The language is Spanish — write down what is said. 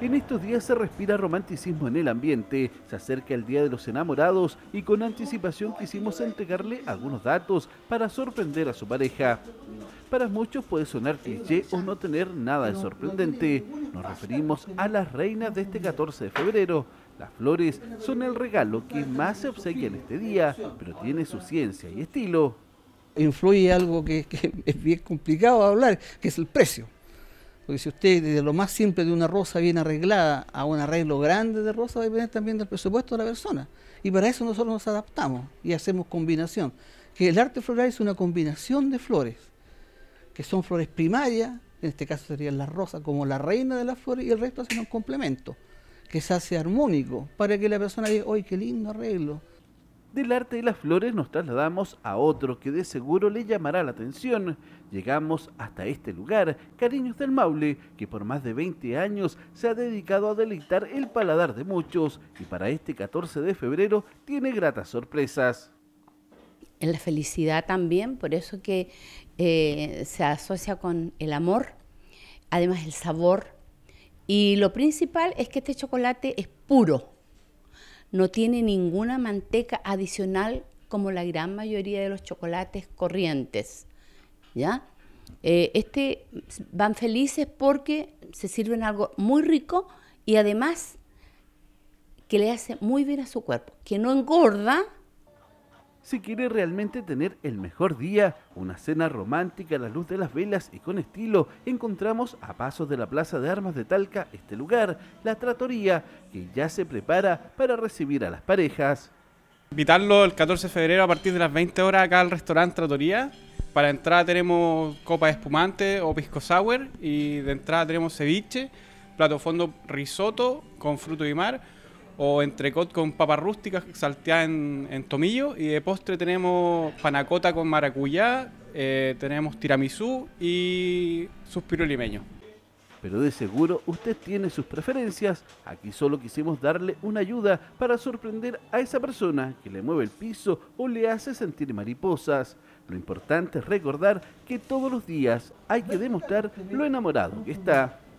En estos días se respira romanticismo en el ambiente, se acerca el Día de los Enamorados y con anticipación quisimos entregarle algunos datos para sorprender a su pareja. Para muchos puede sonar cliché o no tener nada de sorprendente. Nos referimos a las reinas de este 14 de febrero, las flores son el regalo que más se obsequia en este día, pero tiene su ciencia y estilo. Influye algo que, es bien complicado hablar, que es el precio. Porque si usted desde lo más simple de una rosa bien arreglada a un arreglo grande de rosa, va a depender también del presupuesto de la persona. Y para eso nosotros nos adaptamos y hacemos combinación. Que el arte floral es una combinación de flores, que son flores primarias, en este caso serían las rosas como la reina de las flores, y el resto hacen un complemento, que se hace armónico, para que la persona diga, ¡ay, qué lindo arreglo! Del arte de las flores nos trasladamos a otro que de seguro le llamará la atención. Llegamos hasta este lugar, Cariños del Maule, que por más de 20 años se ha dedicado a deleitar el paladar de muchos y para este 14 de febrero tiene gratas sorpresas. En la felicidad también, por eso que eh, se asocia con el amor, además el sabor. Y lo principal es que este chocolate es puro, no tiene ninguna manteca adicional como la gran mayoría de los chocolates corrientes. ¿Ya? Eh, este van felices porque se sirven algo muy rico y además que le hace muy bien a su cuerpo, que no engorda, si quiere realmente tener el mejor día, una cena romántica a la luz de las velas y con estilo, encontramos a pasos de la Plaza de Armas de Talca este lugar, la Tratoría, que ya se prepara para recibir a las parejas. Invitarlo el 14 de febrero a partir de las 20 horas acá al restaurante Tratoría. Para entrada tenemos copa de espumante o pisco sour y de entrada tenemos ceviche, plato fondo risotto con fruto y mar o entrecot con papas rústicas salteadas en, tomillo y de postre tenemos panacota con maracuyá, eh, tenemos tiramisú y suspiro limeño. Pero de seguro usted tiene sus preferencias. Aquí solo quisimos darle una ayuda para sorprender a esa persona que le mueve el piso o le hace sentir mariposas. Lo importante es recordar que todos los días hay que demostrar lo enamorado que está.